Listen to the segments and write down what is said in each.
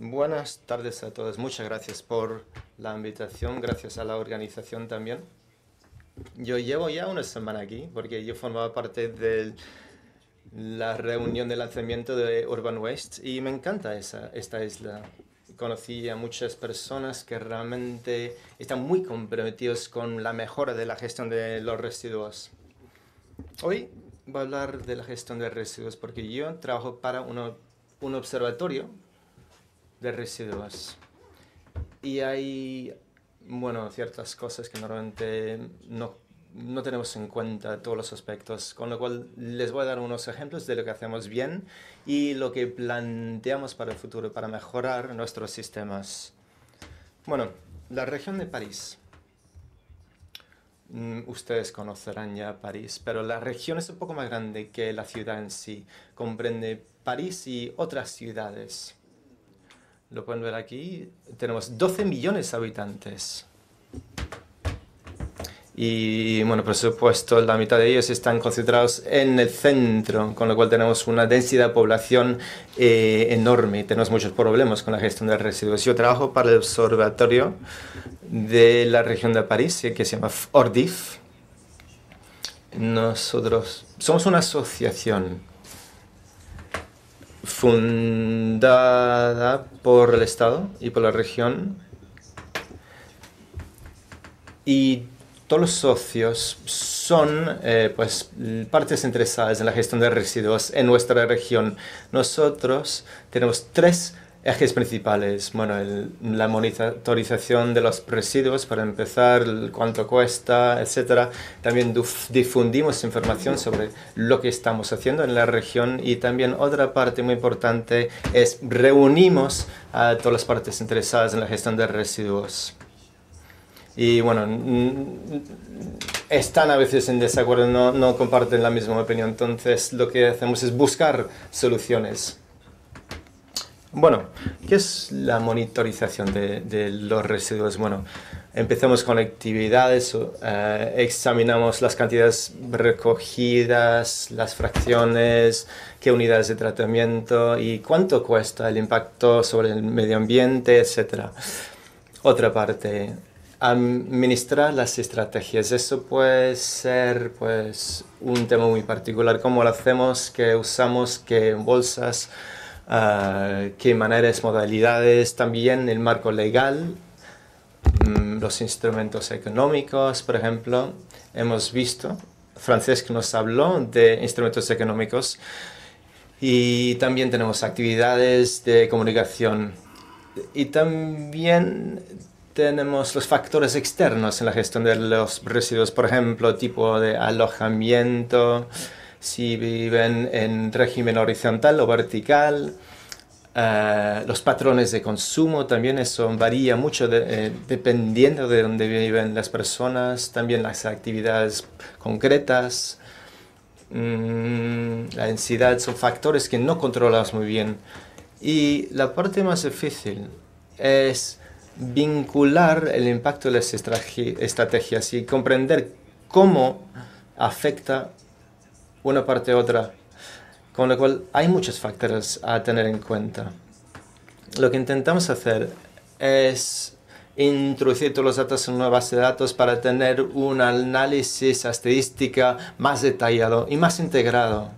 Buenas tardes a todos. Muchas gracias por la invitación, gracias a la organización también. Yo llevo ya una semana aquí porque yo formaba parte de la reunión de lanzamiento de Urban West y me encanta esa, esta isla. Conocí a muchas personas que realmente están muy comprometidos con la mejora de la gestión de los residuos. Hoy voy a hablar de la gestión de residuos porque yo trabajo para un observatorio de residuos. Y hay, bueno, ciertas cosas que normalmente no tenemos en cuenta todos los aspectos, con lo cual les voy a dar unos ejemplos de lo que hacemos bien y lo que planteamos para el futuro, para mejorar nuestros sistemas. Bueno, la región de París Mm, ustedes conocerán ya París, pero la región es un poco más grande que la ciudad en sí. Comprende París y otras ciudades. Lo pueden ver aquí. Tenemos 12 millones de habitantes y bueno, por supuesto la mitad de ellos están concentrados en el centro, con lo cual tenemos una densidad de población eh, enorme, tenemos muchos problemas con la gestión de residuos. Yo trabajo para el observatorio de la región de París, eh, que se llama ORDIF. Nosotros somos una asociación fundada por el Estado y por la región y todos los socios son eh, pues, partes interesadas en la gestión de residuos en nuestra región. Nosotros tenemos tres ejes principales. Bueno, la monitorización de los residuos para empezar, cuánto cuesta, etc. También difundimos información sobre lo que estamos haciendo en la región y también otra parte muy importante es reunimos a todas las partes interesadas en la gestión de residuos y bueno, están a veces en desacuerdo, no, comparten la misma opinión, entonces lo que hacemos es buscar soluciones. Bueno, ¿qué es la monitorización de, los residuos? Bueno, empezamos con actividades, eh, examinamos las cantidades recogidas, las fracciones, qué unidades de tratamiento y cuánto cuesta el impacto sobre el medio ambiente, etcétera. Otra parte, administrar las estrategias. Eso puede ser pues, un tema muy particular, como lo hacemos, que usamos, qué bolsas, ah, qué maneras, modalidades, también el marco legal, mm, los instrumentos económicos, por ejemplo. Hemos visto, que nos habló de instrumentos económicos y también tenemos actividades de comunicación y también tenemos los factores externos en la gestión de los residuos, por ejemplo, tipo de alojamiento, si viven en régimen horizontal o vertical, eh, los patrones de consumo también, eso varía mucho eh, dependiendo de dónde viven las personas, también las actividades concretas, mm, la densidad, son factores que no controlamos muy bien. Y la parte más difícil es vincular el impacto de las estrategias y comprender cómo afecta una parte a otra, con lo cual hay muchos factores a tener en cuenta. Lo que intentamos hacer es introducir todos los datos en una base de datos para tener un análisis estadística más detallado y más integrado.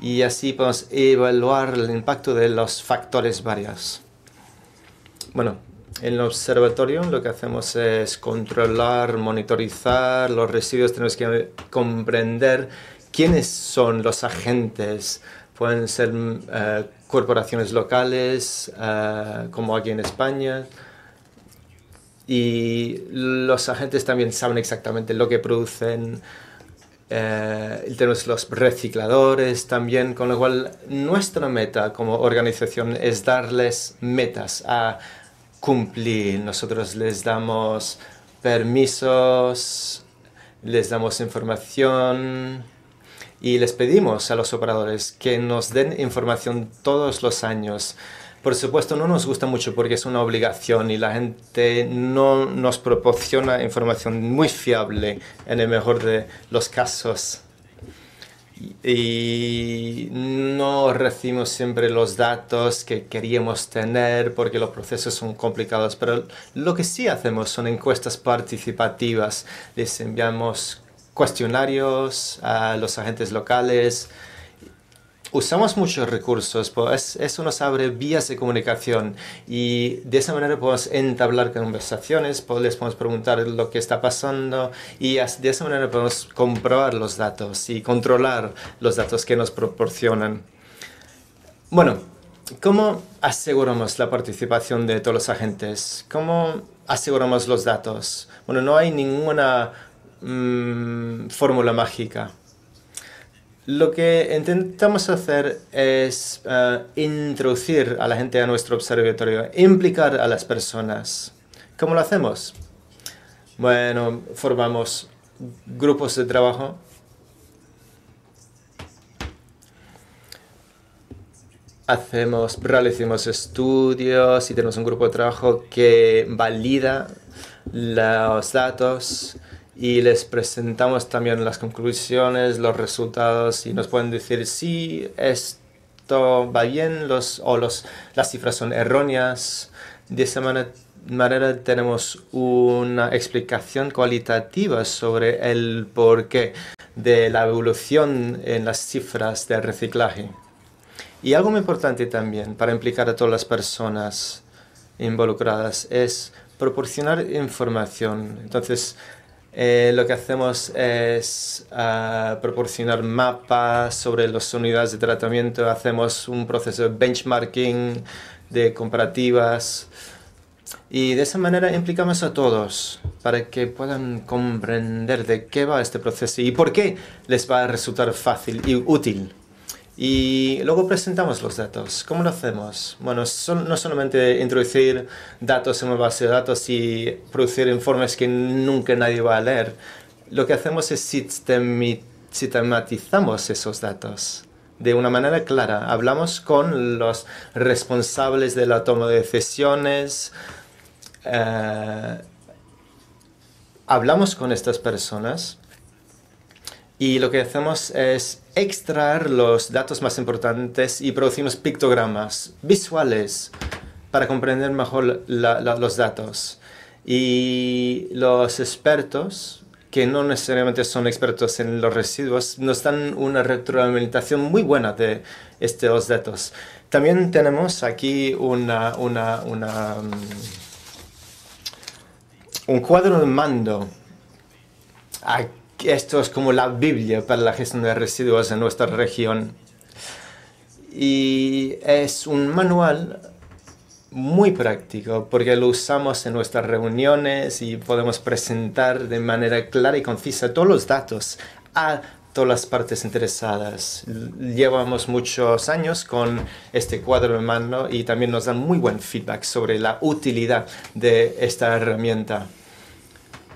Y así podemos evaluar el impacto de los factores varios. Bueno, en el observatorio lo que hacemos es controlar, monitorizar los residuos, tenemos que comprender quiénes son los agentes. Pueden ser eh, corporaciones locales, eh, como aquí en España. Y los agentes también saben exactamente lo que producen. Eh, tenemos los recicladores también, con lo cual nuestra meta como organización es darles metas a cumplir. Nosotros les damos permisos, les damos información y les pedimos a los operadores que nos den información todos los años. Por supuesto, no nos gusta mucho porque es una obligación y la gente no nos proporciona información muy fiable en el mejor de los casos y no recibimos siempre los datos que queríamos tener porque los procesos son complicados, pero lo que sí hacemos son encuestas participativas. Les enviamos cuestionarios a los agentes locales, usamos muchos recursos, pues eso nos abre vías de comunicación y de esa manera podemos entablar conversaciones, pues les podemos preguntar lo que está pasando y de esa manera podemos comprobar los datos y controlar los datos que nos proporcionan. Bueno, ¿cómo aseguramos la participación de todos los agentes? ¿Cómo aseguramos los datos? Bueno, no hay ninguna mm, fórmula mágica. Lo que intentamos hacer es eh, introducir a la gente a nuestro observatorio, implicar a las personas. ¿Cómo lo hacemos? Bueno, formamos grupos de trabajo. Hacemos, realizamos estudios y tenemos un grupo de trabajo que valida los datos, y les presentamos también las conclusiones, los resultados y nos pueden decir si esto va bien los, o los, las cifras son erróneas. De esa manera, manera tenemos una explicación cualitativa sobre el porqué de la evolución en las cifras de reciclaje. Y algo muy importante también para implicar a todas las personas involucradas es proporcionar información. Entonces, eh, lo que hacemos es ah, proporcionar mapas sobre las unidades de tratamiento, hacemos un proceso de benchmarking, de comparativas y de esa manera implicamos a todos para que puedan comprender de qué va este proceso y por qué les va a resultar fácil y útil. Y luego presentamos los datos. ¿Cómo lo hacemos? Bueno, no solamente introducir datos en una base de datos y producir informes que nunca nadie va a leer. Lo que hacemos es sistematizamos esos datos de una manera clara. Hablamos con los responsables de la toma de decisiones. Eh, hablamos con estas personas y lo que hacemos es extraer los datos más importantes y producimos pictogramas visuales para comprender mejor los datos. Y los expertos, que no necesariamente son expertos en los residuos, nos dan una retroalimentación muy buena de estos datos. También tenemos aquí una, mm, un cuadro de mando. Aquí esto es como la Biblia para la gestión de residuos en nuestra región. Y es un manual muy práctico porque lo usamos en nuestras reuniones y podemos presentar de manera clara y concisa todos los datos a todas las partes interesadas. Llevamos muchos años con este cuadro en mano y también nos dan muy buen feedback sobre la utilidad de esta herramienta.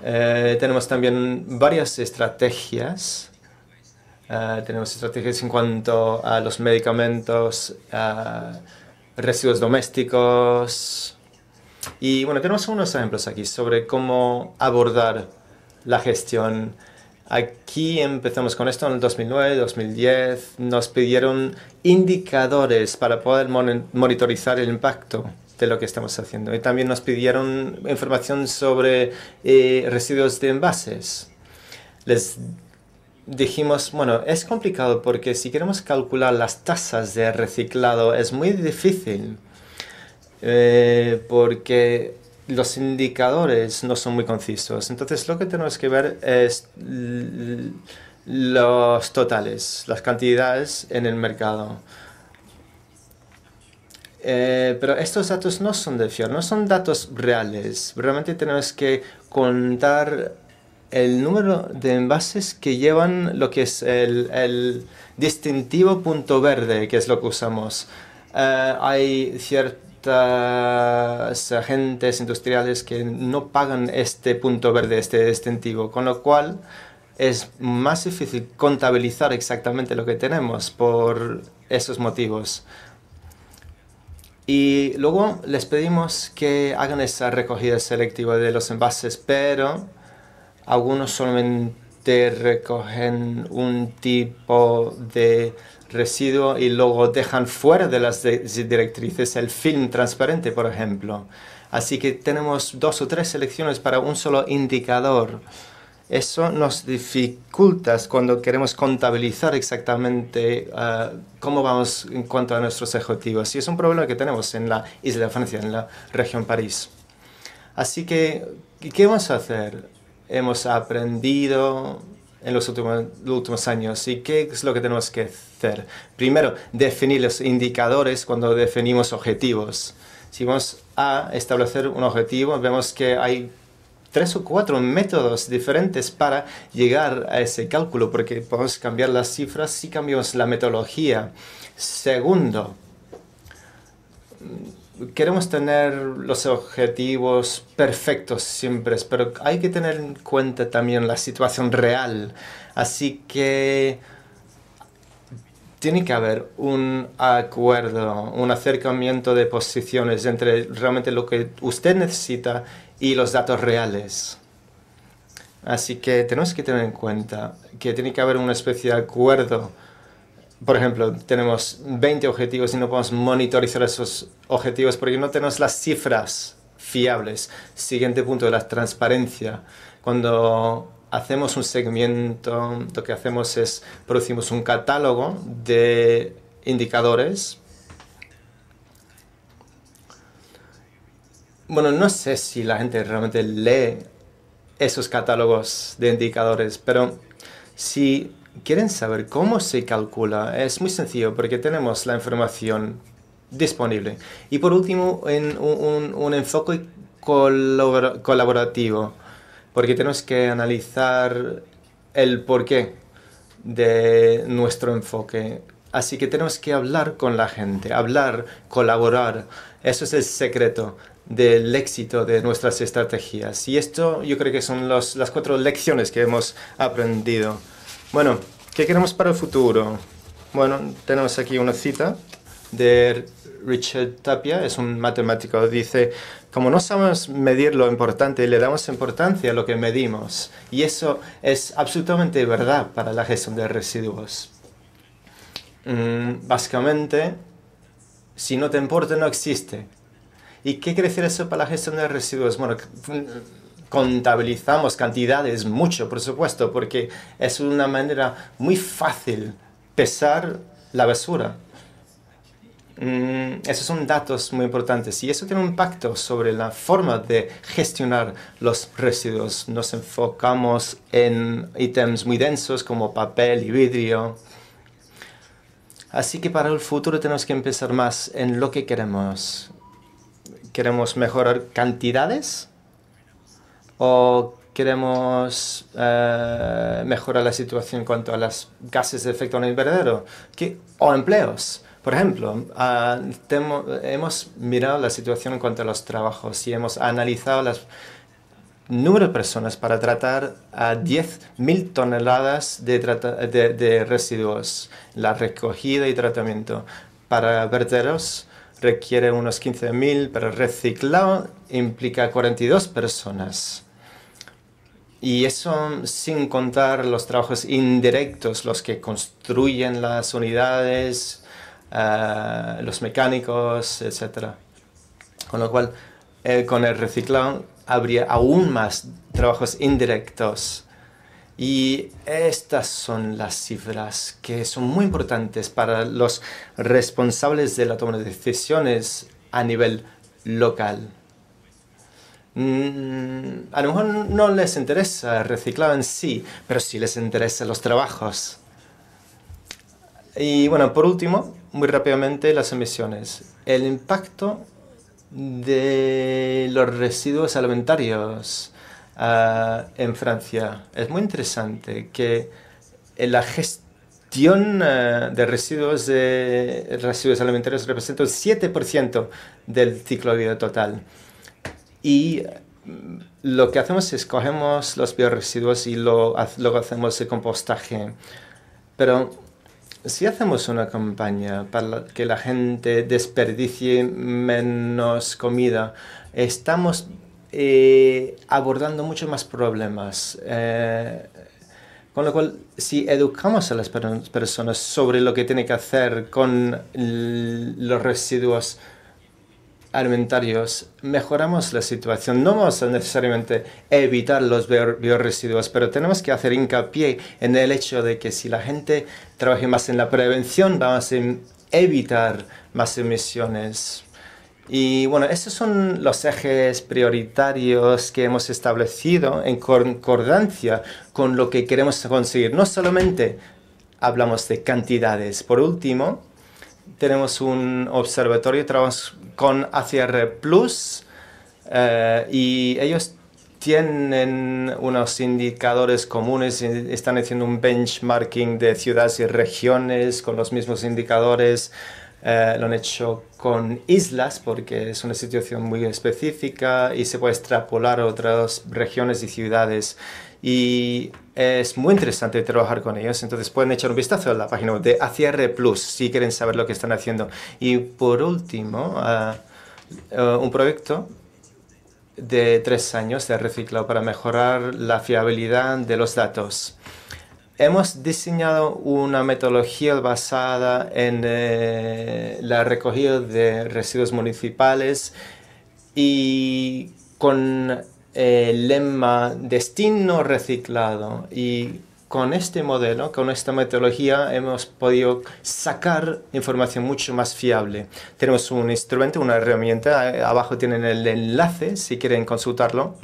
Eh, tenemos también varias estrategias. Eh, tenemos estrategias en cuanto a los medicamentos, residuos domésticos. Y bueno, tenemos unos ejemplos aquí sobre cómo abordar la gestión. Aquí empezamos con esto en el 2009, 2010. Nos pidieron indicadores para poder monitorizar el impacto de lo que estamos haciendo. Y también nos pidieron información sobre eh, residuos de envases. Les dijimos, bueno, es complicado porque si queremos calcular las tasas de reciclado es muy difícil eh, porque los indicadores no son muy concisos. Entonces lo que tenemos que ver es los totales, las cantidades en el mercado. Eh, pero estos datos no son de fiar, no son datos reales. Realmente tenemos que contar el número de envases que llevan lo que es el, distintivo punto verde, que es lo que usamos. Eh, hay ciertos agentes industriales que no pagan este punto verde, este distintivo, con lo cual es más difícil contabilizar exactamente lo que tenemos por esos motivos. Y luego les pedimos que hagan esa recogida selectiva de los envases, pero algunos solamente recogen un tipo de residuo y luego dejan fuera de las directrices el film transparente, por ejemplo. Así que tenemos dos o tres selecciones para un solo indicador. Eso nos dificulta cuando queremos contabilizar exactamente eh, cómo vamos en cuanto a nuestros objetivos. Y es un problema que tenemos en la isla de Francia, en la región París. Así que, ¿qué vamos a hacer? Hemos aprendido en los últimos, los últimos años. ¿Y qué es lo que tenemos que hacer? Primero, definir los indicadores cuando definimos objetivos. Si vamos a establecer un objetivo, vemos que hay tres o cuatro métodos diferentes para llegar a ese cálculo, porque podemos cambiar las cifras si cambiamos la metodología. Segundo, mm, queremos tener los objetivos perfectos siempre, pero hay que tener en cuenta también la situación real. Así que tiene que haber un acuerdo, un acercamiento de posiciones entre realmente lo que usted necesita y los datos reales. Así que tenemos que tener en cuenta que tiene que haber una especie de acuerdo. Por ejemplo, tenemos 20 objetivos y no podemos monitorizar esos objetivos porque no tenemos las cifras fiables. Siguiente punto de la transparencia. Cuando hacemos un segmento, lo que hacemos es producimos un catálogo de indicadores bueno, no sé si la gente realmente lee esos catálogos de indicadores, pero si quieren saber cómo se calcula, es muy sencillo porque tenemos la información disponible. Y por último, en un, un enfoque colaborativo, porque tenemos que analizar el porqué de nuestro enfoque. Así que tenemos que hablar con la gente, hablar, colaborar. Eso es el secreto del éxito de nuestras estrategias. Y esto yo creo que son las cuatro lecciones que hemos aprendido. Bueno, ¿qué queremos para el futuro? Bueno, tenemos aquí una cita de Richard Tapia, es un matemático, dice, como no sabemos medir lo importante, le damos importancia a lo que medimos. Y eso es absolutamente verdad para la gestión de residuos. Mm, básicamente, si no te importa, no existe. ¿Y qué quiere decir eso para la gestión de residuos? Bueno, contabilizamos cantidades, mucho, por supuesto, porque es una manera muy fácil pesar la basura. Mm, esos son datos muy importantes y eso tiene un impacto sobre la forma de gestionar los residuos. Nos enfocamos en ítems muy densos como papel y vidrio. Así que para el futuro tenemos que empezar más en lo que queremos ¿Queremos mejorar cantidades? ¿O queremos eh, mejorar la situación en cuanto a las gases de efecto invernadero? ¿O empleos? Por ejemplo, ah, hemos mirado la situación en cuanto a los trabajos y hemos analizado las número de personas para tratar a 10.000 toneladas de, de, residuos, la recogida y tratamiento para verteros requiere unos 15.000, pero reciclado implica 42 personas. Y eso sin contar los trabajos indirectos, los que construyen las unidades, eh, los mecánicos, etc. Con lo cual, eh, con el reciclado habría aún más trabajos indirectos y estas son las cifras que son muy importantes para los responsables de la toma de decisiones a nivel local. Mm, a lo mejor no les interesa reciclado en sí, pero sí les interesan los trabajos. Y bueno, por último, muy rápidamente, las emisiones. El impacto de los residuos alimentarios Ah, en Francia. Es muy interesante que eh, la gestión eh, de residuos, de residuos alimentarios representa el 7% del ciclo de vida total. Y mm, lo que hacemos es cogemos los bioresiduos y lo, luego hacemos el compostaje. Pero si hacemos una campaña para que la gente desperdicie menos comida, estamos eh, abordando muchos más problemas. Eh, con lo cual, si educamos a las personas sobre lo que tiene que hacer con los residuos alimentarios, mejoramos la situación. No vamos a necesariamente evitar los bioresiduos, pero tenemos que hacer hincapié en el hecho de que si la gente trabaja más en la prevención, vamos a evitar más emisiones. Y bueno, estos son los ejes prioritarios que hemos establecido en concordancia con lo que queremos conseguir. No solamente hablamos de cantidades. Por último, tenemos un observatorio, trabajamos con ACR Plus eh, y ellos tienen unos indicadores comunes, eh, están haciendo un benchmarking de ciudades y regiones con los mismos indicadores eh, lo han hecho con islas porque es una situación muy específica y se puede extrapolar a otras regiones y ciudades. Y es muy interesante trabajar con ellos, entonces pueden echar un vistazo a la página web de ACR Plus si quieren saber lo que están haciendo. Y por último, eh, eh, un proyecto de tres años de reciclado para mejorar la fiabilidad de los datos Hemos diseñado una metodología basada en eh, la recogida de residuos municipales y con el eh, lema destino reciclado y con este modelo, con esta metodología, hemos podido sacar información mucho más fiable. Tenemos un instrumento, una herramienta, eh, abajo tienen el enlace si quieren consultarlo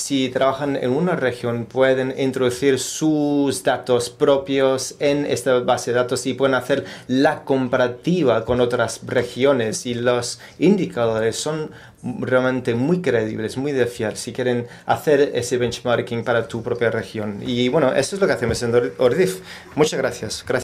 si trabajan en una región, pueden introducir sus datos propios en esta base de datos y pueden hacer la comparativa con otras regiones. Y los indicadores son realmente muy creíbles, muy de fiar, si quieren hacer ese benchmarking para tu propia región. Y bueno, eso es lo que hacemos en ORDIF. Muchas gracias. gracias.